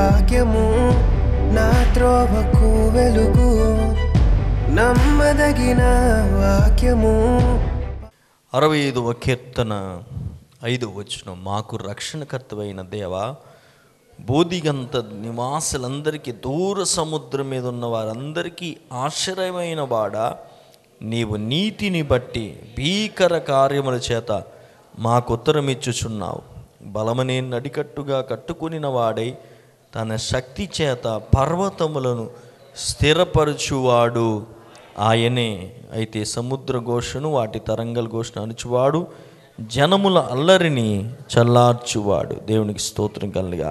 భాగ్యము నా త్రోవకు వెలుగు నమ్మదగిన వాక్యము అరవై ఐదు కీర్తన ఐదు వచ్చిన మాకు రక్షణకర్తవైన దేవా బోధిగంత నివాసులందరికీ దూర సముద్రం మీద ఉన్న వారందరికీ ఆశ్చర్యమైన వాడ నీవు నీతిని బట్టి భీకర కార్యముల చేత మాకు ఉత్తరమిచ్చుచున్నావు బలమనే నడికట్టుగా కట్టుకునిన వాడై తన శక్తి చేత పర్వతములను స్థిరపరచువాడు ఆయనే అయితే సముద్ర ఘోషను వాటి తరంగల ఘోషను అణుచువాడు జనముల అల్లరిని చల్లార్చువాడు దేవునికి స్తోత్రం కలిగా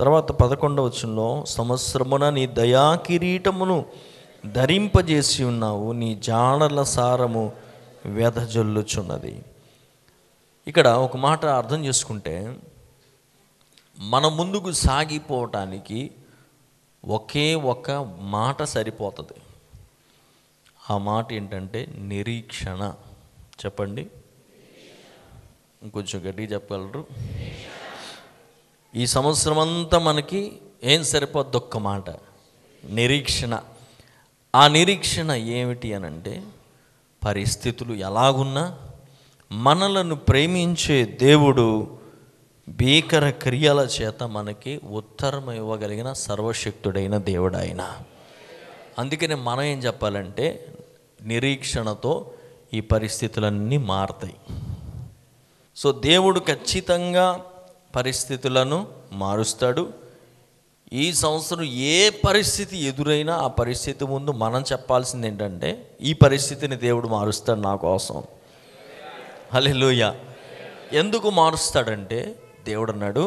తర్వాత పదకొండవ వచ్చంలో సంవత్సరమున నీ దయా కిరీటమును ధరింపజేసి ఉన్నావు నీ జాడల సారము వెదజల్లుచున్నది ఇక్కడ ఒక మాట అర్థం చేసుకుంటే మన ముందుకు సాగిపోవటానికి ఒకే ఒక మాట సరిపోతుంది ఆ మాట ఏంటంటే నిరీక్షణ చెప్పండి ఇంకొంచెం గట్టిగా చెప్పగలరు ఈ సంవత్సరం అంతా మనకి ఏం సరిపోద్ది ఒక్క మాట నిరీక్షణ ఆ నిరీక్షణ ఏమిటి అనంటే పరిస్థితులు ఎలాగున్నా మనలను ప్రేమించే దేవుడు భీకర క్రియల చేత మనకి ఉత్తరం ఇవ్వగలిగిన సర్వశక్తుడైన దేవుడు ఆయన అందుకనే మనం ఏం చెప్పాలంటే నిరీక్షణతో ఈ పరిస్థితులన్నీ మారతాయి సో దేవుడు ఖచ్చితంగా పరిస్థితులను మారుస్తాడు ఈ సంవత్సరం ఏ పరిస్థితి ఎదురైనా ఆ పరిస్థితి ముందు మనం చెప్పాల్సింది ఏంటంటే ఈ పరిస్థితిని దేవుడు మారుస్తాడు నా కోసం హలో ఎందుకు మారుస్తాడంటే దేవుడు అన్నాడు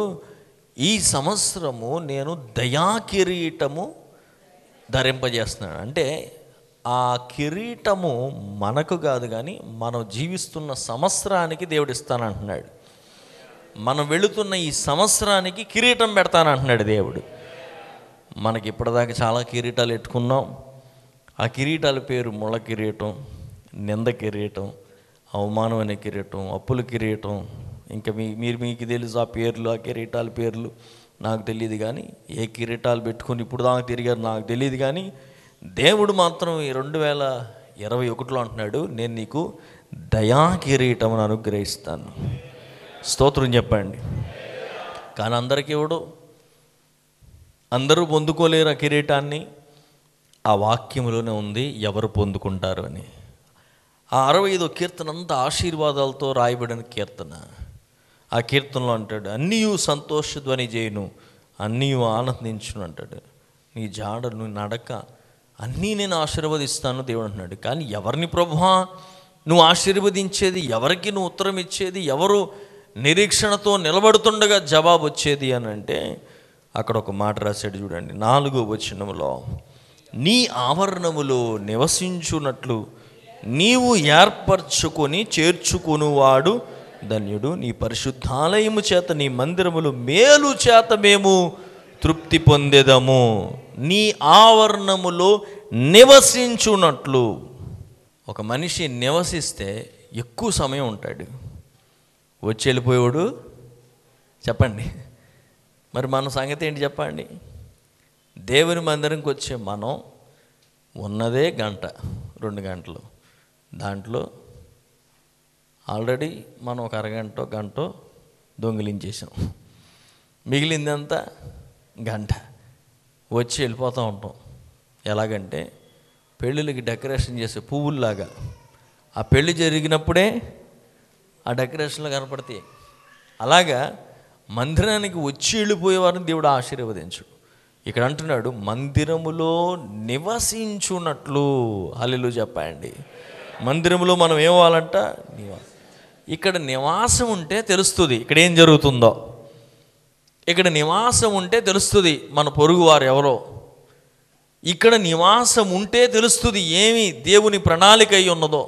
ఈ సంవత్సరము నేను దయాకిరీటము ధరింపజేస్తున్నాను అంటే ఆ కిరీటము మనకు కాదు కానీ మనం జీవిస్తున్న సంవత్సరానికి దేవుడు ఇస్తానంటున్నాడు మనం వెళుతున్న ఈ సంవత్సరానికి కిరీటం పెడతానంటున్నాడు దేవుడు మనకి ఇప్పటిదాకా చాలా కిరీటాలు ఎట్టుకున్నాం ఆ కిరీటాల పేరు ముళ్ళ కిరీటం నింద కిరీటం అవమానం అనే కిరీటం అప్పుల కిరీటం ఇంకా మీ మీరు మీకు తెలుసు ఆ పేర్లు ఆ కిరీటాల పేర్లు నాకు తెలియదు కానీ ఏ కిరీటాలు పెట్టుకొని ఇప్పుడు దాకా తిరిగారు నాకు తెలియదు కానీ దేవుడు మాత్రం ఈ రెండు వేల ఇరవై ఒకటిలో అంటున్నాడు నేను నీకు దయా కిరీటమును అనుగ్రహిస్తాను స్తోత్రం చెప్పండి కానీ అందరికీ ఇవ్వడు అందరూ పొందుకోలేరు ఆ కిరీటాన్ని ఆ వాక్యంలోనే ఉంది ఎవరు పొందుకుంటారు అని ఆ అరవై ఐదో కీర్తన అంతా ఆశీర్వాదాలతో రాయబడిన కీర్తన ఆ కీర్తనలో అంటాడు సంతోష ధ్వని చేయను అన్నీ ఆనందించును అంటాడు నీ జాడ నువ్వు నడక అన్నీ నేను ఆశీర్వదిస్తాను దేవుడు అంటున్నాడు కానీ ఎవరిని ప్రభువా నువ్వు ఆశీర్వదించేది ఎవరికి నువ్వు ఉత్తరం ఇచ్చేది ఎవరు నిరీక్షణతో నిలబడుతుండగా జవాబు వచ్చేది అని అంటే అక్కడ ఒక మాట రాశాడు చూడండి నాలుగో వచనములో నీ ఆవరణములో నివసించున్నట్లు నీవు ఏర్పరచుకొని చేర్చుకునివాడు వాడు ధన్యుడు నీ పరిశుద్ధాలయము చేత నీ మందిరములు మేలు చేత మేము తృప్తి పొందేదము నీ ఆవరణములో నివసించున్నట్లు ఒక మనిషి నివసిస్తే ఎక్కువ సమయం ఉంటాడు వచ్చి వెళ్ళిపోయేవాడు చెప్పండి మరి మన సంగతి ఏంటి చెప్పండి దేవుని మందిరంకి వచ్చే మనం ఉన్నదే గంట రెండు గంటలు దాంట్లో ఆల్రెడీ మనం ఒక అరగంట గంట దొంగిలించేసాం మిగిలిందంతా గంట వచ్చి వెళ్ళిపోతూ ఉంటాం ఎలాగంటే పెళ్ళిళ్ళకి డెకరేషన్ చేసే పువ్వుల్లాగా ఆ పెళ్ళి జరిగినప్పుడే ఆ డెకరేషన్లు కనపడతాయి అలాగా మందిరానికి వచ్చి వెళ్ళిపోయేవారిని దేవుడు ఆశీర్వదించు ఇక్కడ అంటున్నాడు మందిరములో నివసించున్నట్లు హల్లు చెప్పండి మందిరములో మనం ఏం అవ్వాలంట నివాస ఇక్కడ నివాసం ఉంటే తెలుస్తుంది ఇక్కడ ఏం జరుగుతుందో ఇక్కడ నివాసం ఉంటే తెలుస్తుంది మన పొరుగువారు ఎవరో ఇక్కడ నివాసం ఉంటే తెలుస్తుంది ఏమి దేవుని ప్రణాళిక అయి ఉన్నదో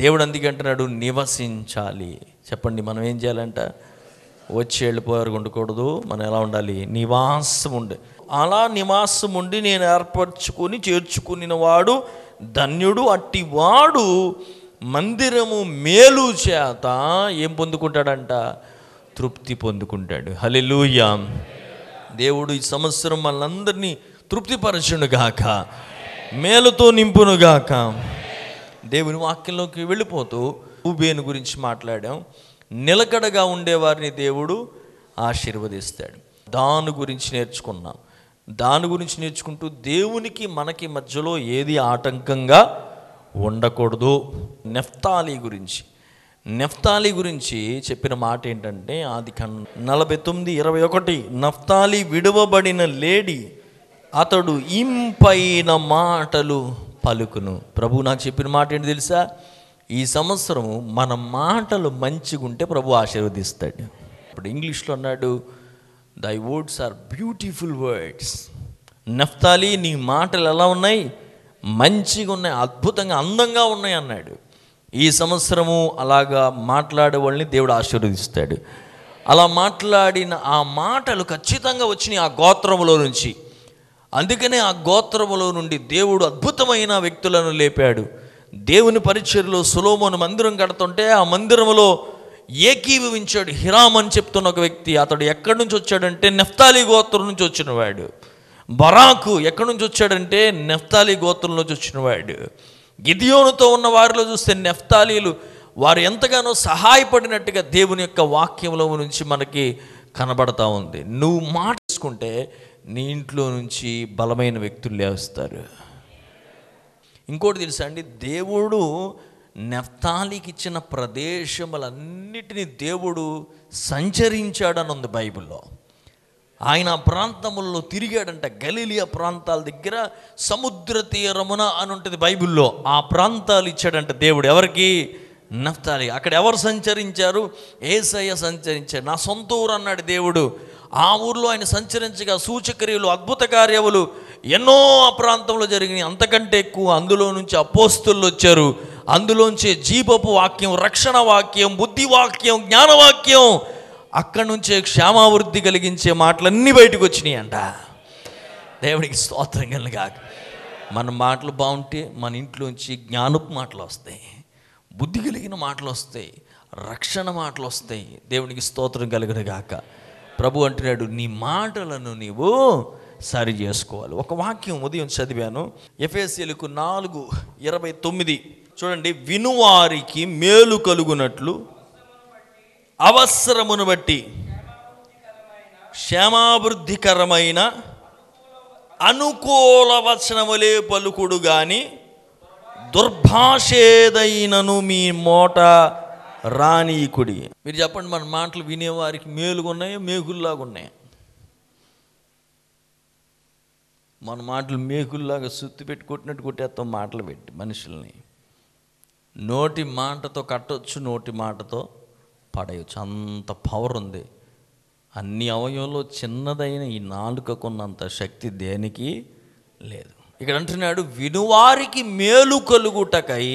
దేవుడు అందుకంటున్నాడు నివసించాలి చెప్పండి మనం ఏం చేయాలంట వచ్చి వెళ్ళిపోయారు ఉండకూడదు మనం ఎలా ఉండాలి నివాసం ఉండే అలా నివాసం ఉండి నేను ఏర్పరచుకొని చేర్చుకుని వాడు ధన్యుడు అట్టివాడు మందిరము మేలు చేత ఏం పొందుకుంటాడంట తృప్తి పొందుకుంటాడు హలెలుయా దేవుడు ఈ సంవత్సరం మనందరినీ తృప్తిపరచునుగాక మేలుతో నింపునుగాక దేవుని వాక్యంలోకి వెళ్ళిపోతూ ఊబేను గురించి మాట్లాడాం నిలకడగా ఉండేవారిని దేవుడు ఆశీర్వదిస్తాడు దాని గురించి నేర్చుకున్నాం దాని గురించి నేర్చుకుంటూ దేవునికి మనకి మధ్యలో ఏది ఆటంకంగా ఉండకూడదు నెఫ్తాలి గురించి నెఫ్తాలి గురించి చెప్పిన మాట ఏంటంటే ఆది కన్ నలభై తొమ్మిది ఇరవై ఒకటి నఫ్తాలి విడవబడిన లేడీ అతడు ఇంపైన మాటలు పలుకును ప్రభు నాకు చెప్పిన మాట ఏంటి తెలుసా ఈ సంవత్సరం మన మాటలు మంచిగుంటే ప్రభు ఆశీర్వదిస్తాడు ఇప్పుడు ఇంగ్లీష్లో అన్నాడు thy words are beautiful words Naphtali నీ మాటలు ఎలా ఉన్నాయి మంచిగా ఉన్నాయి అద్భుతంగా అందంగా ఉన్నాయి అన్నాడు ఈ సంవత్సరము అలాగా మాట్లాడే వాళ్ళని దేవుడు ఆశీర్వదిస్తాడు అలా మాట్లాడిన ఆ మాటలు ఖచ్చితంగా వచ్చినాయి ఆ గోత్రములో నుంచి అందుకనే ఆ గోత్రములో నుండి దేవుడు అద్భుతమైన వ్యక్తులను లేపాడు దేవుని పరిచయలో సులోమోను మందిరం కడుతుంటే ఆ మందిరంలో ఏకీభవించాడు హిరామ్ అని చెప్తున్న ఒక వ్యక్తి అతడు ఎక్కడి నుంచి వచ్చాడంటే నెఫ్తాలి గోత్రం నుంచి వచ్చినవాడు బరాకు ఎక్కడి నుంచి వచ్చాడంటే నెఫ్తాలి గోత్రంలో వచ్చినవాడు గిదియోనుతో ఉన్న వారిలో చూస్తే నెఫ్తాలీలు వారు ఎంతగానో సహాయపడినట్టుగా దేవుని యొక్క వాక్యంలో నుంచి మనకి కనబడతా ఉంది నువ్వు మాటేసుకుంటే నీ ఇంట్లో నుంచి బలమైన వ్యక్తులు లేస్తారు ఇంకోటి తెలుసా అండి దేవుడు నెఫ్తాలికి ఇచ్చిన ప్రదేశములన్నిటినీ దేవుడు సంచరించాడని ఉంది బైబిల్లో ఆయన ప్రాంతముల్లో తిరిగాడంట గలీలియా ప్రాంతాల దగ్గర సముద్ర తీరమున అని ఉంటుంది బైబిల్లో ఆ ప్రాంతాలు ఇచ్చాడంట దేవుడు ఎవరికి నఫ్తాలి అక్కడ ఎవరు సంచరించారు ఏసయ్య సంచరించారు నా సొంత ఊరు అన్నాడు దేవుడు ఆ ఊర్లో ఆయన సంచరించగా సూచక్రియలు అద్భుత కార్యములు ఎన్నో ఆ ప్రాంతంలో జరిగినాయి అంతకంటే ఎక్కువ అందులో నుంచి అపోస్తులు వచ్చారు అందులోంచి జీపపు వాక్యం రక్షణ వాక్యం బుద్ధివాక్యం జ్ఞానవాక్యం అక్కడి నుంచే క్షేమావృద్ధి కలిగించే మాటలన్నీ బయటకు వచ్చినాయి అంట దేవుడికి స్తోత్రం కలిగాక మన మాటలు బాగుంటే మన ఇంట్లోంచి జ్ఞానపు మాటలు వస్తాయి బుద్ధి కలిగిన మాటలు వస్తాయి రక్షణ మాటలు వస్తాయి దేవునికి స్తోత్రం కలిగిన గాక ప్రభు అంటున్నాడు నీ మాటలను నీవు సరి చేసుకోవాలి ఒక వాక్యం ఉదయం చదివాను ఎఫ్ఎస్సీలకు నాలుగు ఇరవై తొమ్మిది చూడండి వినువారికి మేలు కలుగునట్లు అవసరమును బట్టి క్షేమాభివృద్ధికరమైన అనుకూల వచనములే పలుకుడు గాని దుర్భాషేదైనను మీ మోట రానీకుడి మీరు చెప్పండి మన మాటలు వినేవారికి మేలుగున్నాయో మేకుల్లాగున్నాయి మన మాటలు మేకుల్లాగా సుత్తి పెట్టి కొట్టినట్టు కొట్టేస్తాం మాటలు పెట్టి మనుషుల్ని నోటి మాటతో కట్టొచ్చు నోటి మాటతో పాడేయచ్చు అంత పవర్ ఉంది అన్ని అవయవంలో చిన్నదైన ఈ నాలుకకున్నంత శక్తి దేనికి లేదు ఇక్కడ అంటున్నాడు వినువారికి మేలు కలుగుటకై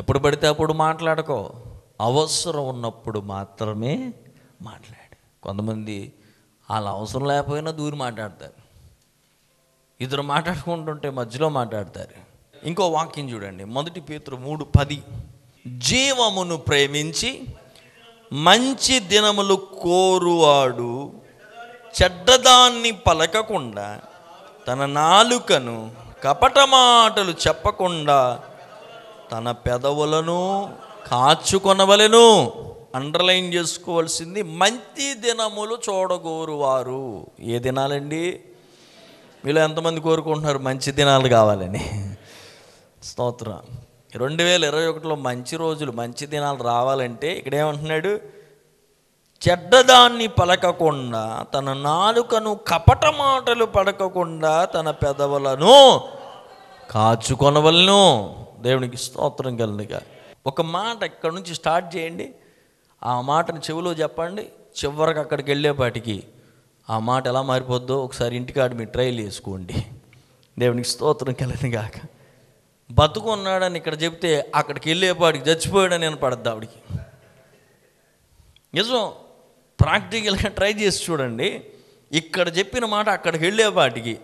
ఎప్పుడు పడితే అప్పుడు మాట్లాడకో అవసరం ఉన్నప్పుడు మాత్రమే మాట్లాడు కొంతమంది వాళ్ళ అవసరం లేకపోయినా దూరి మాట్లాడతారు ఇద్దరు మాట్లాడుకుంటుంటే మధ్యలో మాట్లాడతారు ఇంకో వాక్యం చూడండి మొదటి పేతురు మూడు పది జీవమును ప్రేమించి మంచి దినములు కోరువాడు చెడ్డదాన్ని పలకకుండా తన నాలుకను కపటమాటలు చెప్పకుండా తన పెదవులను కాచుకొనవలను అండర్లైన్ చేసుకోవాల్సింది మంచి దినములు చూడగోరువారు ఏ దినాలండి మీలో ఎంతమంది కోరుకుంటున్నారు మంచి దినాలు కావాలని స్తోత్రం రెండు వేల ఇరవై ఒకటిలో మంచి రోజులు మంచి దినాలు రావాలంటే ఇక్కడ ఏమంటున్నాడు చెడ్డదాన్ని పలకకుండా తన నాలుకను కపట మాటలు పడకకుండా తన పెదవులను కాచుకొనవలను దేవునికి స్తోత్రం కలిగిగా ఒక మాట ఇక్కడ నుంచి స్టార్ట్ చేయండి ఆ మాటను చెవిలో చెప్పండి చివరికి అక్కడికి వెళ్ళేపాటికి ఆ మాట ఎలా మారిపోద్దో ఒకసారి ఇంటికాడ మీరు ట్రైల్ చేసుకోండి దేవునికి స్తోత్రం కలిగిన కాక బతుకు ఉన్నాడని ఇక్కడ చెప్తే అక్కడికి వెళ్ళేపాడికి చచ్చిపోయాడని నేను పడద్దు ఆవిడికి నిజం ప్రాక్టికల్గా ట్రై చేసి చూడండి ఇక్కడ చెప్పిన మాట అక్కడికి వెళ్ళేపాటికి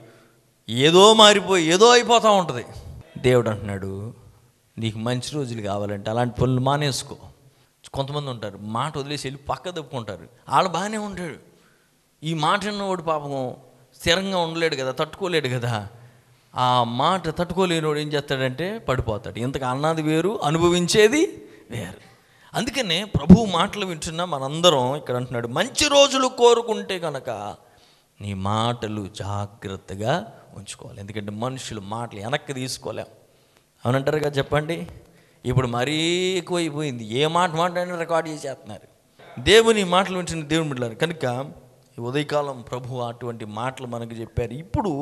ఏదో మారిపోయి ఏదో అయిపోతూ ఉంటుంది దేవుడు అంటున్నాడు నీకు మంచి రోజులు కావాలంటే అలాంటి పనులు మానేసుకో కొంతమంది ఉంటారు మాట వదిలేసి వెళ్ళి పక్క తప్పుకుంటారు వాళ్ళు బాగానే ఉంటాడు ఈ మాట విన్నవాడు పాపం స్థిరంగా ఉండలేడు కదా తట్టుకోలేడు కదా ఆ మాట తట్టుకోలేని వాడు ఏం చేస్తాడంటే పడిపోతాడు ఇంతకు అన్నది వేరు అనుభవించేది వేరు అందుకనే ప్రభు మాటలు వింటున్నా మనందరం ఇక్కడ అంటున్నాడు మంచి రోజులు కోరుకుంటే కనుక నీ మాటలు జాగ్రత్తగా ఉంచుకోవాలి ఎందుకంటే మనుషులు మాటలు వెనక్కి తీసుకోలేం అవునంటారుగా చెప్పండి ఇప్పుడు మరీ ఎక్కువైపోయింది ఏ మాట మాట్లాడినా రికార్డ్ చేసేస్తున్నారు దేవుని మాటలు వింటున్న దేవుని బిడ్డారు కనుక ఉదయకాలం ప్రభు అటువంటి మాటలు మనకు చెప్పారు ఇప్పుడు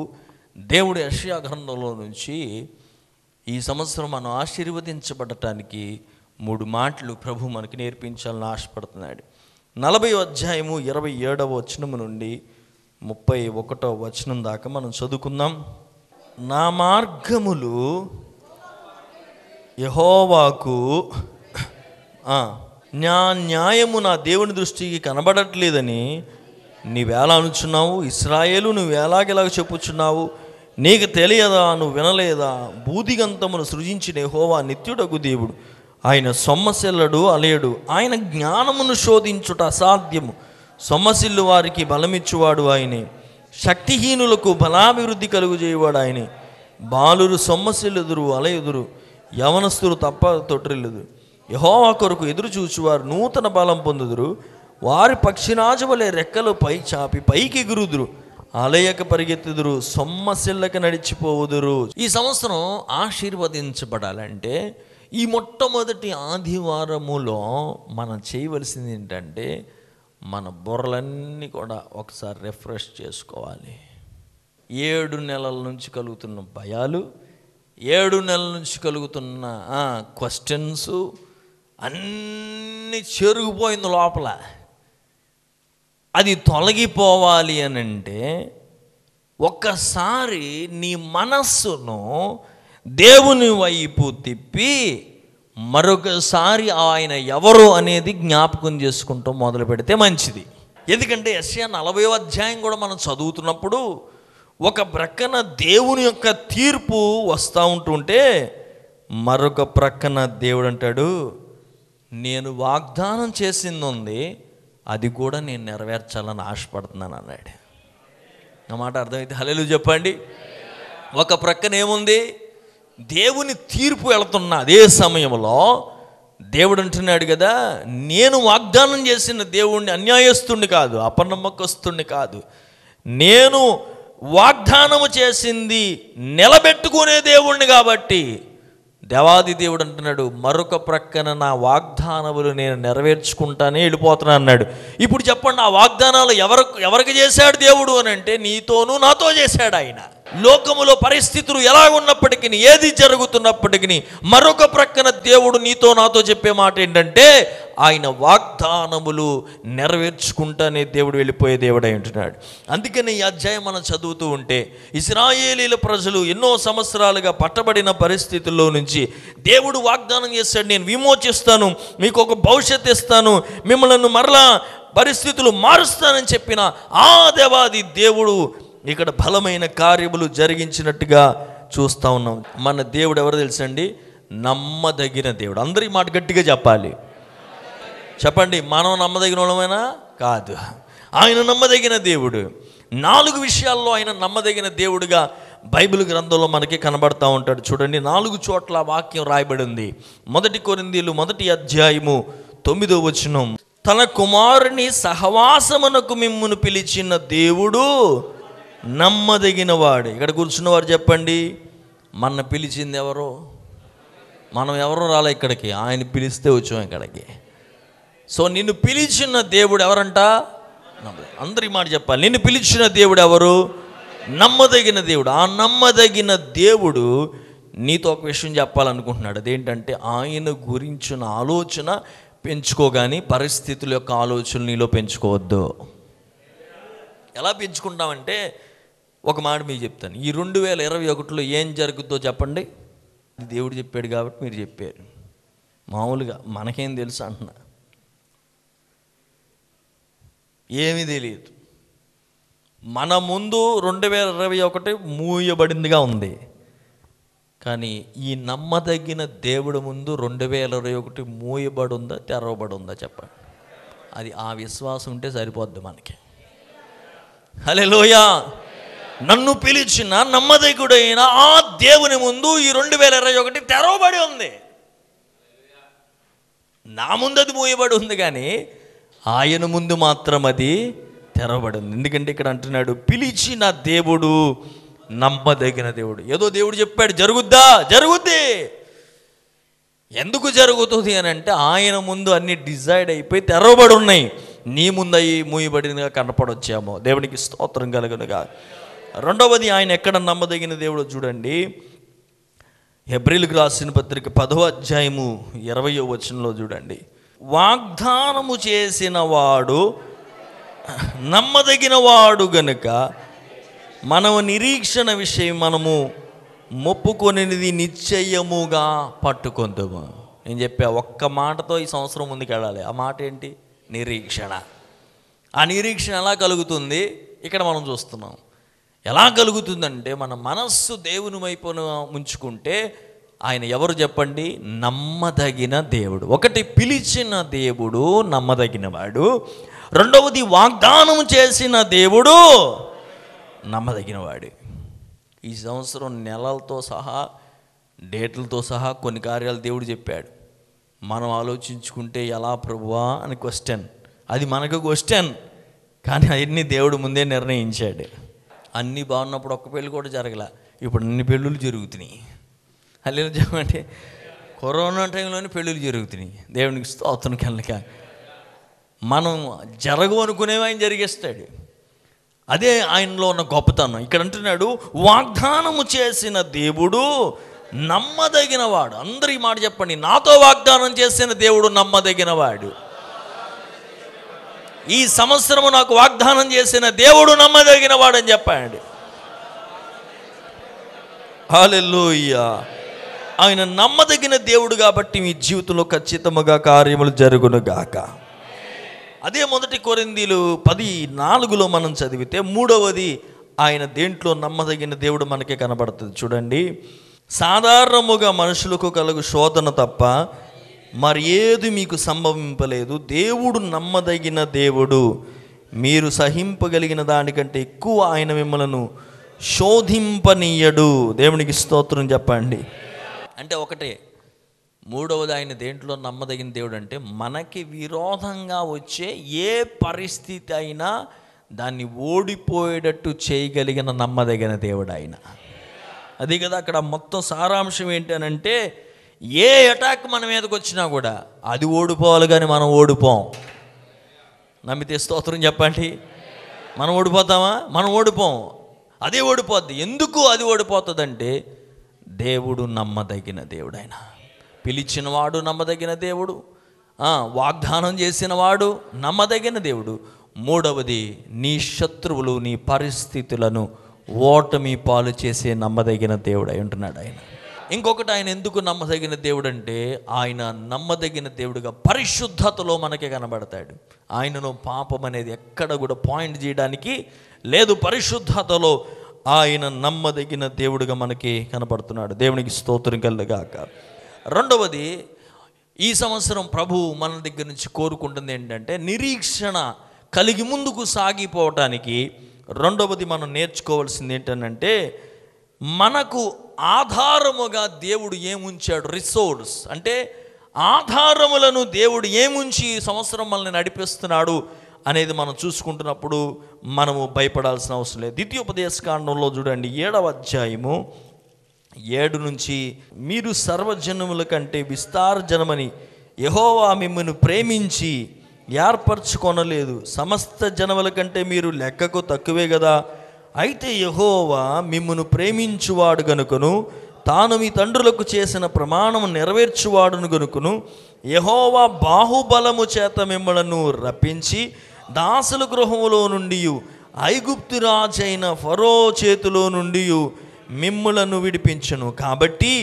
దేవుడు యశ్యాగ్రంథంలో నుంచి ఈ సంవత్సరం మనం ఆశీర్వదించబడటానికి మూడు మాటలు ప్రభు మనకి నేర్పించాలని ఆశపడుతున్నాడు నలభై అధ్యాయము ఇరవై ఏడవ వచనం నుండి ముప్పై ఒకటో వచనం దాకా మనం చదువుకుందాం నా మార్గములు యహోవాకు నా న్యాయము నా దేవుని దృష్టికి కనబడట్లేదని నీవేలా అనుచున్నావు ఇస్రాయేలు నువ్వు ఎలాగెలాగ చెప్పుచున్నావు నీకు తెలియదా నువ్వు వినలేదా బూదిగంతమును సృజించిన హోవా నిత్యుడకు దేవుడు ఆయన సొమ్మసిల్లడు అలేడు ఆయన జ్ఞానమును శోధించుట అసాధ్యము సొమ్మసిల్లు వారికి బలమిచ్చువాడు ఆయనే శక్తిహీనులకు బలాభివృద్ధి కలుగు చేయవాడు ఆయనే బాలురు సొమ్మసిల్లుదురు అలయుదురు యవనస్తులు తప్ప తొట్టిల్లుదు యహోవా కొరకు ఎదురు చూచువారు నూతన బలం పొందుదురు వారి పక్షిరాజు వలె రెక్కలు పై చాపి పైకి ఎగురుదురు అలయక పరిగెత్తుదురు సొమ్మసిల్లక నడిచిపోవుదురు ఈ సంవత్సరం ఆశీర్వదించబడాలంటే ఈ మొట్టమొదటి ఆదివారములో మనం చేయవలసింది ఏంటంటే మన బుర్రలన్నీ కూడా ఒకసారి రిఫ్రెష్ చేసుకోవాలి ఏడు నెలల నుంచి కలుగుతున్న భయాలు ఏడు నెలల నుంచి కలుగుతున్న క్వశ్చన్స్ అన్నీ చెరుగుపోయింది లోపల అది తొలగిపోవాలి అని అంటే ఒక్కసారి నీ మనస్సును దేవుని వైపు తిప్పి మరొకసారి ఆయన ఎవరు అనేది జ్ఞాపకం చేసుకుంటూ మొదలు పెడితే మంచిది ఎందుకంటే ఎస్ఏ నలభై అధ్యాయం కూడా మనం చదువుతున్నప్పుడు ఒక ప్రక్కన దేవుని యొక్క తీర్పు వస్తూ ఉంటుంటే మరొక ప్రక్కన దేవుడు అంటాడు నేను వాగ్దానం చేసింది ఉంది అది కూడా నేను నెరవేర్చాలని ఆశపడుతున్నాను అన్నాడు నా మాట అర్థమైతే హలేలు చెప్పండి ఒక ప్రక్కన ఏముంది దేవుని తీర్పు వెళుతున్న అదే సమయంలో దేవుడు అంటున్నాడు కదా నేను వాగ్దానం చేసిన దేవుణ్ణి అన్యాయస్తుణ్ణి కాదు అపనమ్మకస్తుణ్ణి కాదు నేను వాగ్దానము చేసింది నిలబెట్టుకునే దేవుణ్ణి కాబట్టి దేవాది దేవుడు అంటున్నాడు మరొక ప్రక్కన నా వాగ్దానములు నేను నెరవేర్చుకుంటానే వెళ్ళిపోతున్నా అన్నాడు ఇప్పుడు చెప్పండి ఆ వాగ్దానాలు ఎవరు ఎవరికి చేశాడు దేవుడు అని అంటే నీతోనూ నాతో చేశాడు ఆయన లోకములో పరిస్థితులు ఎలా ఉన్నప్పటికీ ఏది జరుగుతున్నప్పటికీ మరొక ప్రక్కన దేవుడు నీతో నాతో చెప్పే మాట ఏంటంటే ఆయన వాగ్దానములు నెరవేర్చుకుంటానే దేవుడు వెళ్ళిపోయే దేవుడై ఉంటున్నాడు అందుకని ఈ అధ్యాయం మనం చదువుతూ ఉంటే ఇస్రాయేలీల ప్రజలు ఎన్నో సంవత్సరాలుగా పట్టబడిన పరిస్థితుల్లో నుంచి దేవుడు వాగ్దానం చేస్తాడు నేను విమోచిస్తాను మీకు ఒక భవిష్యత్ ఇస్తాను మిమ్మల్ని మరలా పరిస్థితులు మారుస్తానని చెప్పిన ఆ దేవాది దేవుడు ఇక్కడ బలమైన కార్యములు జరిగించినట్టుగా చూస్తూ ఉన్నాం మన దేవుడు ఎవరు తెలుసండి నమ్మదగిన దేవుడు అందరి మాట గట్టిగా చెప్పాలి చెప్పండి మనం నమ్మదగిన వాళ్ళమైనా కాదు ఆయన నమ్మదగిన దేవుడు నాలుగు విషయాల్లో ఆయన నమ్మదగిన దేవుడుగా బైబిల్ గ్రంథంలో మనకి కనబడతా ఉంటాడు చూడండి నాలుగు చోట్ల వాక్యం రాయబడింది మొదటి కొరిందీలు మొదటి అధ్యాయము తొమ్మిదో వచనం తన కుమారుని సహవాసమునకు మిమ్మును పిలిచిన దేవుడు నమ్మదగినవాడు ఇక్కడ కూర్చున్నవారు చెప్పండి మన పిలిచింది ఎవరు మనం ఎవరు రాలే ఇక్కడికి ఆయన పిలిస్తే వచ్చాం ఇక్కడికి సో నిన్ను పిలిచిన దేవుడు ఎవరంట అందరి మాట చెప్పాలి నిన్ను పిలిచిన దేవుడు ఎవరు నమ్మదగిన దేవుడు ఆ నమ్మదగిన దేవుడు నీతో ఒక విషయం చెప్పాలనుకుంటున్నాడు అదేంటంటే ఆయన గురించిన ఆలోచన పెంచుకోగాని పరిస్థితుల యొక్క ఆలోచనలు నీలో పెంచుకోవద్దు ఎలా పెంచుకుంటామంటే ఒక మాట మీకు చెప్తాను ఈ రెండు వేల ఇరవై ఒకటిలో ఏం జరుగుద్దో చెప్పండి దేవుడు చెప్పాడు కాబట్టి మీరు చెప్పారు మామూలుగా మనకేం తెలుసు అంటున్నా ఏమీ తెలియదు మన ముందు రెండు వేల ఇరవై ఒకటి మూయబడిందిగా ఉంది కానీ ఈ నమ్మదగిన దేవుడి ముందు రెండు వేల ఇరవై ఒకటి మూయబడి ఉందా తెరవబడి ఉందా చెప్పండి అది ఆ విశ్వాసం ఉంటే సరిపోద్ది మనకి హలే లోయా నన్ను పిలిచిన నమ్మదగుడైన ఆ దేవుని ముందు ఈ రెండు వేల ఇరవై ఒకటి తెరవబడి ఉంది నా ముందు అది మూయబడి ఉంది కానీ ఆయన ముందు మాత్రం అది తెరవబడి ఉంది ఎందుకంటే ఇక్కడ అంటున్నాడు పిలిచిన దేవుడు నమ్మదగిన దేవుడు ఏదో దేవుడు చెప్పాడు జరుగుద్దా జరుగుద్ది ఎందుకు జరుగుతుంది అని అంటే ఆయన ముందు అన్ని డిజైడ్ అయిపోయి తెరవబడి ఉన్నాయి నీ ముందు అయ్యి మూయబడినగా కనపడొచ్చామో దేవునికి స్తోత్రం కలుగునుగా రెండవది ఆయన ఎక్కడ నమ్మదగిన దేవుడు చూడండి హెబ్రిల్కి రాసిన పత్రిక పదవ అధ్యాయము ఇరవయో వచనంలో చూడండి వాగ్దానము చేసిన వాడు నమ్మదగిన వాడు గనుక మనము నిరీక్షణ విషయం మనము మొప్పుకొనిది నిశ్చయముగా పట్టుకుందాము నేను చెప్పా ఒక్క మాటతో ఈ సంవత్సరం ముందుకెళ్ళాలి ఆ మాట ఏంటి నిరీక్షణ ఆ నిరీక్షణ ఎలా కలుగుతుంది ఇక్కడ మనం చూస్తున్నాం ఎలా కలుగుతుందంటే మన మనస్సు దేవుని వైపున ఉంచుకుంటే ఆయన ఎవరు చెప్పండి నమ్మదగిన దేవుడు ఒకటి పిలిచిన దేవుడు నమ్మదగినవాడు రెండవది వాగ్దానం చేసిన దేవుడు నమ్మదగినవాడు ఈ సంవత్సరం నెలలతో సహా డేట్లతో సహా కొన్ని కార్యాలు దేవుడు చెప్పాడు మనం ఆలోచించుకుంటే ఎలా ప్రభువా అని క్వశ్చన్ అది మనకు క్వశ్చన్ కానీ అవన్నీ దేవుడు ముందే నిర్ణయించాడు అన్నీ బాగున్నప్పుడు ఒక్క పెళ్ళి కూడా జరగల ఇప్పుడు అన్ని పెళ్ళిళ్ళు జరుగుతున్నాయి అల్లు చెప్పంటే కరోనా టైంలోనే పెళ్ళిళ్ళు జరుగుతున్నాయి దేవునికి స్తోత్రం కనుక మనం జరగు అనుకునేవి ఆయన జరిగేస్తాడు అదే ఆయనలో ఉన్న గొప్పతనం ఇక్కడ అంటున్నాడు వాగ్దానము చేసిన దేవుడు నమ్మదగినవాడు అందరి మాట చెప్పండి నాతో వాగ్దానం చేసిన దేవుడు నమ్మదగినవాడు ఈ సంవత్సరము నాకు వాగ్దానం చేసిన దేవుడు నమ్మదగిన వాడని చెప్పాడు హాలెల్లోయ్యా ఆయన నమ్మదగిన దేవుడు కాబట్టి మీ జీవితంలో ఖచ్చితముగా కార్యములు జరుగునుగాక అదే మొదటి కొరిందీలు పది నాలుగులో మనం చదివితే మూడవది ఆయన దేంట్లో నమ్మదగిన దేవుడు మనకే కనబడుతుంది చూడండి సాధారణముగా మనుషులకు కలుగు శోధన తప్ప మరి ఏది మీకు సంభవింపలేదు దేవుడు నమ్మదగిన దేవుడు మీరు సహింపగలిగిన దానికంటే ఎక్కువ ఆయన మిమ్మలను శోధింపనీయడు దేవునికి స్తోత్రం చెప్పండి అంటే ఒకటే మూడవది ఆయన దేంట్లో నమ్మదగిన దేవుడు అంటే మనకి విరోధంగా వచ్చే ఏ పరిస్థితి అయినా దాన్ని ఓడిపోయేటట్టు చేయగలిగిన నమ్మదగిన దేవుడు ఆయన అది కదా అక్కడ మొత్తం సారాంశం ఏంటి అని అంటే ఏ అటాక్ మన మీదకి వచ్చినా కూడా అది ఓడిపోవాలి కానీ మనం ఓడిపోం నమ్మితే స్తోత్రం చెప్పండి మనం ఓడిపోతామా మనం ఓడిపోం అదే ఓడిపోద్ది ఎందుకు అది ఓడిపోతుందంటే దేవుడు నమ్మదగిన దేవుడు ఆయన పిలిచినవాడు నమ్మదగిన దేవుడు వాగ్దానం చేసినవాడు నమ్మదగిన దేవుడు మూడవది నీ శత్రువులు నీ పరిస్థితులను ఓటమి పాలు చేసే నమ్మదగిన దేవుడు అయి ఉంటున్నాడు ఆయన ఇంకొకటి ఆయన ఎందుకు నమ్మదగిన దేవుడు అంటే ఆయన నమ్మదగిన దేవుడుగా పరిశుద్ధతలో మనకి కనబడతాడు ఆయనలో పాపం అనేది ఎక్కడ కూడా పాయింట్ చేయడానికి లేదు పరిశుద్ధతలో ఆయన నమ్మదగిన దేవుడుగా మనకి కనపడుతున్నాడు దేవునికి స్తోత్రం కలగాక రెండవది ఈ సంవత్సరం ప్రభు మన దగ్గర నుంచి కోరుకుంటుంది ఏంటంటే నిరీక్షణ కలిగి ముందుకు సాగిపోవటానికి రెండవది మనం నేర్చుకోవాల్సింది ఏంటంటే మనకు ఆధారముగా దేవుడు ఏముంచాడు రిసోర్స్ అంటే ఆధారములను దేవుడు ఏముంచి ఈ సంవత్సరం మనల్ని నడిపిస్తున్నాడు అనేది మనం చూసుకుంటున్నప్పుడు మనము భయపడాల్సిన అవసరం లేదు కాండంలో చూడండి ఏడవ అధ్యాయము ఏడు నుంచి మీరు సర్వజనముల కంటే విస్తారజనమని యహోవా మిమ్మల్ని ప్రేమించి ఏర్పరచుకొనలేదు సమస్త జనముల కంటే మీరు లెక్కకు తక్కువే కదా అయితే యహోవా మిమ్మను ప్రేమించువాడు గనుకను తాను మీ తండ్రులకు చేసిన ప్రమాణము నెరవేర్చువాడును గనుకును యహోవా బాహుబలము చేత మిమ్మలను రప్పించి దాసుల గృహములో నుండి ఐగుప్తు రాజైన ఫరో చేతిలో నుండి మిమ్ములను విడిపించను కాబట్టి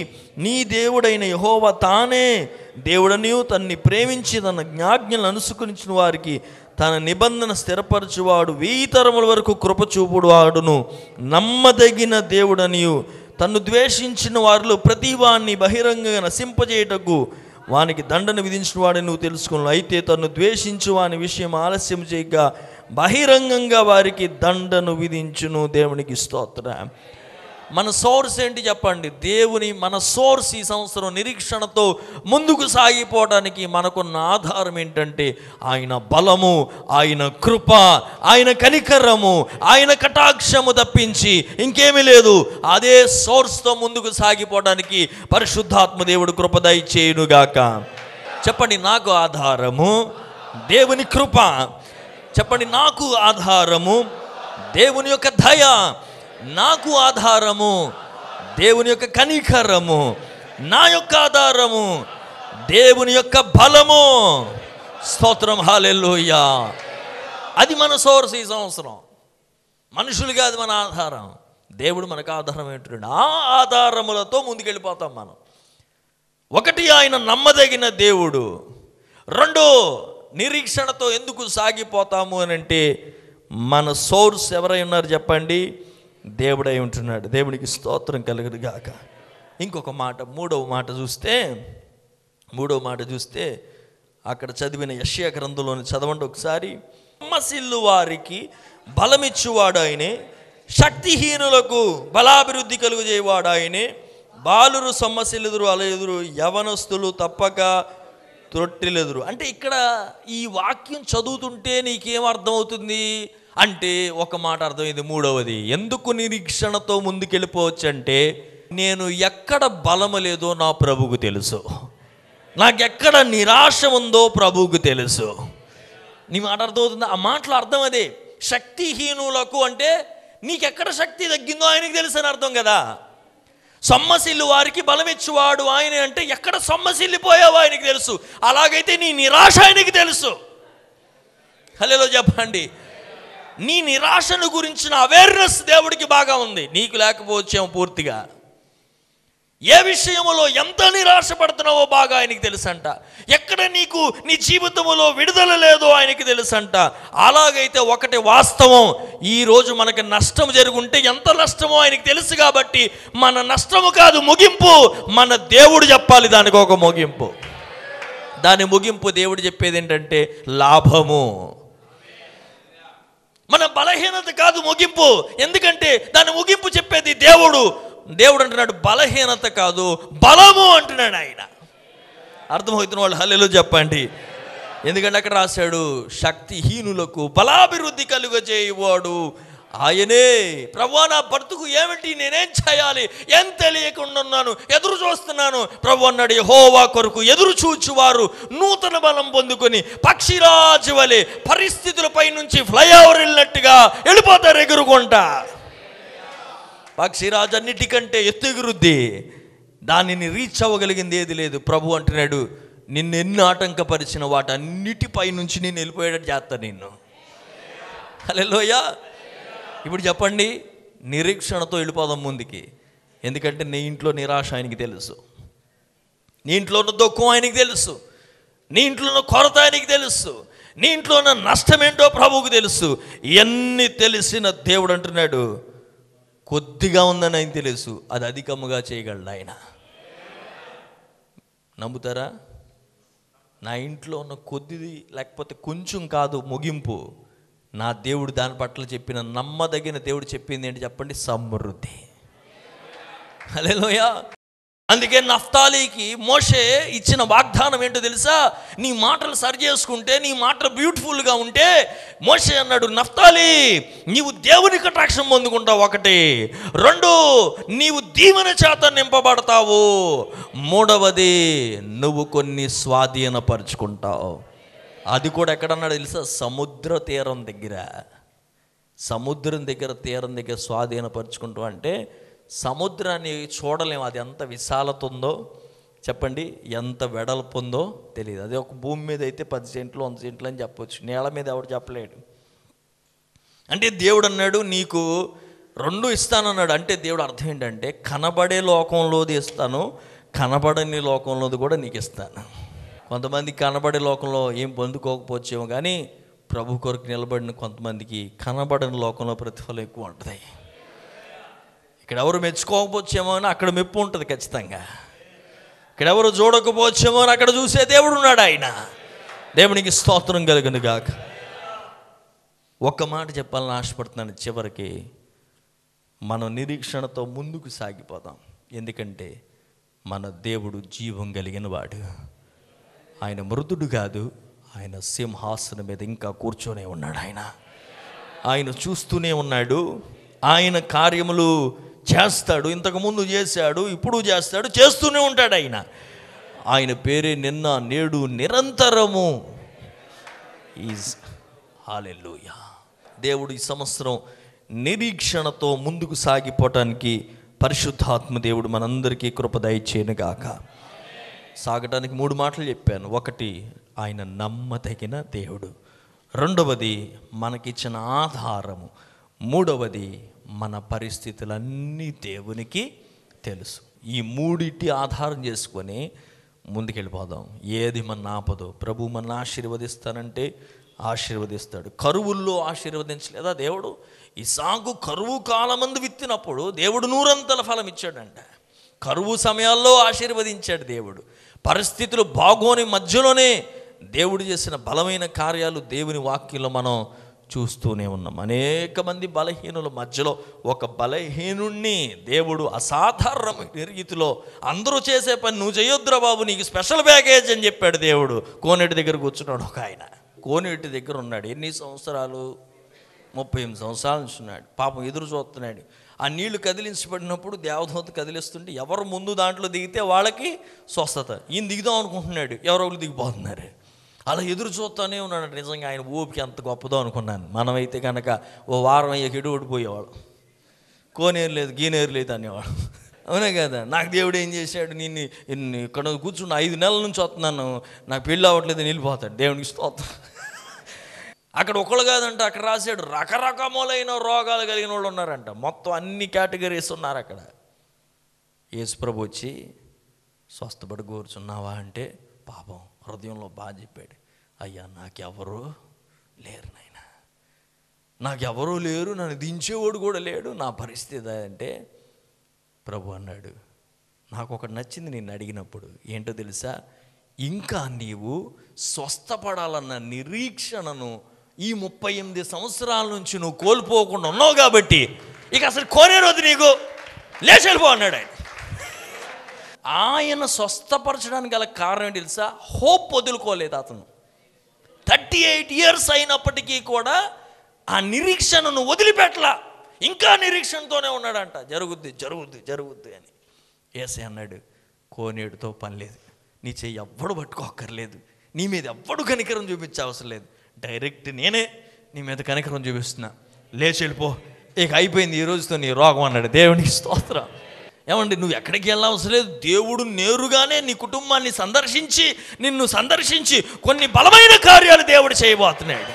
నీ దేవుడైన యహోవ తానే దేవుడనియు తన్ని ప్రేమించి తన జ్ఞాజ్ఞలను అనుసుకరించిన వారికి తన నిబంధన స్థిరపరచువాడు వెయ్యి తరముల వరకు కృపచూపుడువాడును నమ్మదగిన దేవుడనియు తన్ను ద్వేషించిన వారిలో ప్రతి వాణ్ణి బహిరంగంగా నశింపజేయటకు వానికి దండను విధించిన వాడని నువ్వు తెలుసుకున్నావు అయితే తను ద్వేషించు వాని విషయం ఆలస్యం చేయక బహిరంగంగా వారికి దండను విధించును దేవునికి స్తోత్ర మన సోర్స్ ఏంటి చెప్పండి దేవుని మన సోర్స్ ఈ సంవత్సరం నిరీక్షణతో ముందుకు సాగిపోవడానికి మనకున్న ఆధారం ఏంటంటే ఆయన బలము ఆయన కృప ఆయన కనికరము ఆయన కటాక్షము తప్పించి ఇంకేమీ లేదు అదే సోర్స్తో ముందుకు సాగిపోవడానికి పరిశుద్ధాత్మ దేవుడు కృపదయ చేయునుగాక చెప్పండి నాకు ఆధారము దేవుని కృప చెప్పండి నాకు ఆధారము దేవుని యొక్క దయ నాకు ఆధారము దేవుని యొక్క కనికరము నా యొక్క ఆధారము దేవుని యొక్క బలము స్తోత్రం హాలెల్లోయ్యా అది మన సోర్స్ ఈ సంవత్సరం మనుషులు కాదు మన ఆధారం దేవుడు మనకు ఆధారం ఏంటంటే ఆ ఆధారములతో ముందుకెళ్ళిపోతాం మనం ఒకటి ఆయన నమ్మదగిన దేవుడు రెండు నిరీక్షణతో ఎందుకు సాగిపోతాము అని అంటే మన సోర్స్ ఎవరై ఉన్నారు చెప్పండి దేవుడై ఉంటున్నాడు దేవునికి స్తోత్రం కలగదు గాక ఇంకొక మాట మూడవ మాట చూస్తే మూడవ మాట చూస్తే అక్కడ చదివిన యశ్య గ్రంథంలోని చదవండి ఒకసారి మసిల్లు వారికి బలమిచ్చువాడు ఆయనే శక్తిహీనులకు బలాభివృద్ధి కలుగు చేయవాడు ఆయనే బాలురు సొమ్మసిల్లుదురు అలెదురు యవనస్తులు తప్పక త్రొట్టిలెదురు అంటే ఇక్కడ ఈ వాక్యం చదువుతుంటే నీకేం అర్థమవుతుంది అంటే ఒక మాట అర్థమైంది మూడవది ఎందుకు నిరీక్షణతో ముందుకెళ్ళిపోవచ్చు అంటే నేను ఎక్కడ బలము లేదో నా ప్రభువుకు తెలుసు నాకెక్కడ నిరాశ ఉందో ప్రభువుకు తెలుసు నీ మాట అర్థమవుతుంది ఆ మాటలు అర్థం అదే శక్తిహీనులకు అంటే నీకెక్కడ శక్తి తగ్గిందో ఆయనకు తెలుసు అని అర్థం కదా సొమ్మసిల్లు వారికి బలమిచ్చువాడు ఆయన అంటే ఎక్కడ సొమ్మసిల్లిపోయావో ఆయనకు తెలుసు అలాగైతే నీ నిరాశ ఆయనకి తెలుసు హలో చెప్పండి నీ నిరాశను గురించిన అవేర్నెస్ దేవుడికి బాగా ఉంది నీకు లేకపోవచ్చేమో పూర్తిగా ఏ విషయంలో ఎంత నిరాశ పడుతున్నావో బాగా ఆయనకి తెలుసంట ఎక్కడ నీకు నీ జీవితంలో విడుదల లేదో ఆయనకి తెలుసంట అలాగైతే ఒకటి వాస్తవం ఈరోజు మనకి నష్టం జరుగుంటే ఎంత నష్టమో ఆయనకి తెలుసు కాబట్టి మన నష్టము కాదు ముగింపు మన దేవుడు చెప్పాలి దానికి ఒక ముగింపు దాని ముగింపు దేవుడు చెప్పేది ఏంటంటే లాభము మన బలహీనత కాదు ముగింపు ఎందుకంటే దాని ముగింపు చెప్పేది దేవుడు దేవుడు అంటున్నాడు బలహీనత కాదు బలము అంటున్నాడు ఆయన అర్థమవుతున్న వాళ్ళు హల్లెలు చెప్పండి ఎందుకంటే అక్కడ రాశాడు శక్తిహీనులకు బలాభివృద్ధి కలుగజేయువాడు ఆయనే ప్రభా నా బ్రతుకు ఏమిటి నేనేం చేయాలి ఏం తెలియకుండా ఉన్నాను ఎదురు చూస్తున్నాను ప్రభు అన్నాడు హోవా కొరకు ఎదురు చూచువారు నూతన బలం పొందుకొని పక్షిరాజు వలె పరిస్థితులపై నుంచి ఫ్లైఓవర్ వెళ్ళినట్టుగా వెళ్ళిపోతారు ఎగురుకుంటా పక్షిరాజు అన్నిటికంటే ఎత్తుగురుద్ది దానిని రీచ్ అవ్వగలిగింది ఏది లేదు ప్రభు అంటున్నాడు నిన్నెన్ని ఆటంకపరిచిన వాటన్నిటిపై నుంచి నేను వెళ్ళిపోయేటట్టు చేస్తాను నిన్ను హలో లోయా ఇప్పుడు చెప్పండి నిరీక్షణతో వెళ్ళిపోదాం ముందుకి ఎందుకంటే నీ ఇంట్లో నిరాశ ఆయనకి తెలుసు నీ ఇంట్లో ఉన్న దుఃఖం ఆయనకి తెలుసు నీ ఇంట్లో ఉన్న కొరత ఆయనకి తెలుసు నీ ఇంట్లో ఉన్న నష్టం ఏంటో ప్రభువుకు తెలుసు ఇవన్నీ తెలిసిన దేవుడు అంటున్నాడు కొద్దిగా ఉందని ఆయన తెలుసు అది అధికముగా చేయగలడు ఆయన నమ్ముతారా నా ఇంట్లో ఉన్న కొద్దిది లేకపోతే కొంచెం కాదు ముగింపు నా దేవుడు దాని పట్ల చెప్పిన నమ్మదగిన దేవుడు చెప్పింది ఏంటి చెప్పండి సమృద్ధి అలేలోయా అందుకే నఫ్తాలీకి మోషే ఇచ్చిన వాగ్దానం ఏంటో తెలుసా నీ మాటలు సరి చేసుకుంటే నీ మాటలు బ్యూటిఫుల్గా ఉంటే మోషే అన్నాడు నఫ్తాలీ నీవు దేవుని కటాక్షం పొందుకుంటావు ఒకటి రెండు నీవు దీవెన చేత నింపబడతావు మూడవది నువ్వు కొన్ని స్వాధీనపరుచుకుంటావు అది కూడా ఎక్కడన్నాడు తెలుసా సముద్ర తీరం దగ్గర సముద్రం దగ్గర తీరం దగ్గర స్వాధీనపరుచుకుంటూ అంటే సముద్రాన్ని చూడలేము అది ఎంత విశాలత ఉందో చెప్పండి ఎంత వెడల్పు ఉందో తెలియదు అదే ఒక భూమి మీద అయితే పది సెంట్లు వంద సెంట్లు అని చెప్పవచ్చు నేల మీద ఎవరు చెప్పలేడు అంటే దేవుడు అన్నాడు నీకు రెండు ఇస్తానన్నాడు అంటే దేవుడు అర్థం ఏంటంటే కనబడే లోకంలోది ఇస్తాను కనబడని లోకంలోది కూడా నీకు ఇస్తాను కొంతమంది కనబడే లోకంలో ఏం పొందుకోకపోవచ్చేమో కానీ ప్రభు కొరకు నిలబడిన కొంతమందికి కనబడని లోకంలో ప్రతిఫలం ఎక్కువ ఉంటుంది ఇక్కడ ఎవరు మెచ్చుకోకపోవచ్చేమో అని అక్కడ మెప్పు ఉంటుంది ఖచ్చితంగా ఇక్కడ ఎవరు చూడకపోవచ్చేమో అని అక్కడ చూసే దేవుడు ఉన్నాడు ఆయన దేవునికి స్తోత్రం కలిగింది గాక ఒక్క మాట చెప్పాలని ఆశపడుతున్నాను చివరికి మనం నిరీక్షణతో ముందుకు సాగిపోదాం ఎందుకంటే మన దేవుడు జీవం కలిగిన వాడు ఆయన మృదుడు కాదు ఆయన సింహాసనం మీద ఇంకా కూర్చొనే ఉన్నాడు ఆయన ఆయన చూస్తూనే ఉన్నాడు ఆయన కార్యములు చేస్తాడు ఇంతకుముందు చేశాడు ఇప్పుడు చేస్తాడు చేస్తూనే ఉంటాడు ఆయన ఆయన పేరే నిన్న నేడు నిరంతరము ఈజ్ హాలెల్లుయా దేవుడు ఈ సంవత్సరం నిరీక్షణతో ముందుకు సాగిపోవటానికి పరిశుద్ధాత్మ దేవుడు మనందరికీ కృప దయచేయను గాక సాగడానికి మూడు మాటలు చెప్పాను ఒకటి ఆయన నమ్మదగిన దేవుడు రెండవది మనకిచ్చిన ఆధారము మూడవది మన పరిస్థితులన్నీ దేవునికి తెలుసు ఈ మూడిటి ఆధారం చేసుకొని ముందుకెళ్ళిపోదాం ఏది మన ఆపదో ప్రభు మన ఆశీర్వదిస్తానంటే ఆశీర్వదిస్తాడు కరువుల్లో ఆశీర్వదించలేదా దేవుడు ఈ సాగు కరువు కాలమందు విత్తినప్పుడు దేవుడు నూరంతల ఫలం ఇచ్చాడంట కరువు సమయాల్లో ఆశీర్వదించాడు దేవుడు పరిస్థితులు బాగోని మధ్యలోనే దేవుడు చేసిన బలమైన కార్యాలు దేవుని వాక్యంలో మనం చూస్తూనే ఉన్నాం అనేక మంది బలహీనుల మధ్యలో ఒక బలహీనుణ్ణి దేవుడు అసాధారణమైన రీతిలో అందరూ చేసే పని నువ్వు చేయొద్దురా బాబు నీకు స్పెషల్ ప్యాకేజ్ అని చెప్పాడు దేవుడు కోనేటి దగ్గర కూర్చున్నాడు ఒక ఆయన కోనేటి దగ్గర ఉన్నాడు ఎన్ని సంవత్సరాలు ముప్పై ఎనిమిది సంవత్సరాల నుంచి ఉన్నాడు పాపం ఎదురు చూస్తున్నాడు ఆ నీళ్లు కదిలించబడినప్పుడు దేవదూత కదిలిస్తుంటే ఎవరు ముందు దాంట్లో దిగితే వాళ్ళకి స్వస్థత ఈయన దిగుదాం అనుకుంటున్నాడు ఎవరెవరు దిగిపోతున్నారు అలా ఎదురు చూస్తూనే ఉన్నాడు నిజంగా ఆయన ఊపికి ఎంత గొప్పదో అనుకున్నాను మనమైతే కనుక ఓ వారం అయ్యాక ఎడు ఓడిపోయేవాడు కోనేరు లేదు గీనేరు లేదు అనేవాడు అవునే కదా నాకు దేవుడు ఏం చేశాడు నిన్ను ఇక్కడ కూర్చున్న ఐదు నెలల నుంచి వస్తున్నాను నాకు పెళ్ళి అవ్వట్లేదు నిలిపోతాడు దేవునికి స్తోత్రం అక్కడ ఒకళ్ళు కాదంట అక్కడ రాశాడు రకరకములైన రోగాలు కలిగిన వాళ్ళు ఉన్నారంట మొత్తం అన్ని కేటగిరీస్ ఉన్నారు అక్కడ యేసుప్రభు వచ్చి స్వస్థపడి కూర్చున్నావా అంటే పాపం హృదయంలో బాగా చెప్పాడు అయ్యా నాకెవరు లేరు నాయన నాకెవరూ లేరు నన్ను దించేవాడు కూడా లేడు నా పరిస్థితి అంటే ప్రభు అన్నాడు నాకు ఒకటి నచ్చింది నేను అడిగినప్పుడు ఏంటో తెలుసా ఇంకా నీవు స్వస్థపడాలన్న నిరీక్షణను ఈ ముప్పై ఎనిమిది సంవత్సరాల నుంచి నువ్వు కోల్పోకుండా ఉన్నావు కాబట్టి ఇక అసలు రోజు నీకు లేచెళ్ళిపో అన్నాడు ఆయన ఆయన స్వస్థపరచడానికి గల కారణం తెలుసా హోప్ వదులుకోలేదు అతను థర్టీ ఎయిట్ ఇయర్స్ అయినప్పటికీ కూడా ఆ నిరీక్షణను వదిలిపెట్టలా ఇంకా నిరీక్షణతోనే ఉన్నాడంట జరుగుద్ది జరుగుద్ది జరుగుద్ది అని ఏసే అన్నాడు కోనేడుతో పని లేదు నీ చెయ్యి ఎవ్వడు పట్టుకోక్కర్లేదు నీ మీద ఎవ్వడు కనికరం చూపించే అవసరం లేదు డైరెక్ట్ నేనే నీ మీద కనికరం చూపిస్తున్నా లేచి వెళ్ళిపో ఇక అయిపోయింది ఈ రోజుతో నీ రోగం అన్నాడు దేవునికి స్తోత్రం ఏమండి నువ్వు ఎక్కడికి వెళ్ళవలసిన లేదు దేవుడు నేరుగానే నీ కుటుంబాన్ని సందర్శించి నిన్ను సందర్శించి కొన్ని బలమైన కార్యాలు దేవుడు చేయబోతున్నాడు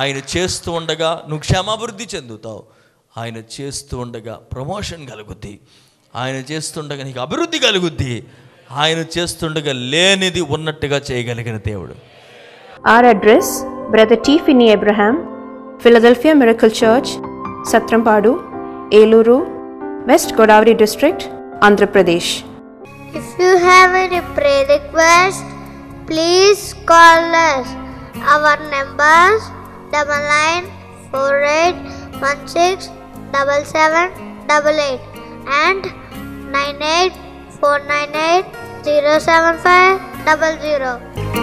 ఆయన చేస్తూ ఉండగా నువ్వు క్షేమాభివృద్ధి చెందుతావు ఆయన చేస్తూ ఉండగా ప్రమోషన్ కలుగుద్ది ఆయన చేస్తుండగా నీకు అభివృద్ధి కలుగుద్ది ఆయన చేస్తుండగా లేనిది ఉన్నట్టుగా చేయగలిగిన దేవుడు Our address Brother T. Finney Abraham, Philadelphia Miracle Church, Satrampadu, Eluru, West Godavari District, Andhra Pradesh. If you have any prayer request, please call us. Our numbers double nine four eight one six double seven double eight and nine eight four nine eight zero seven five double zero.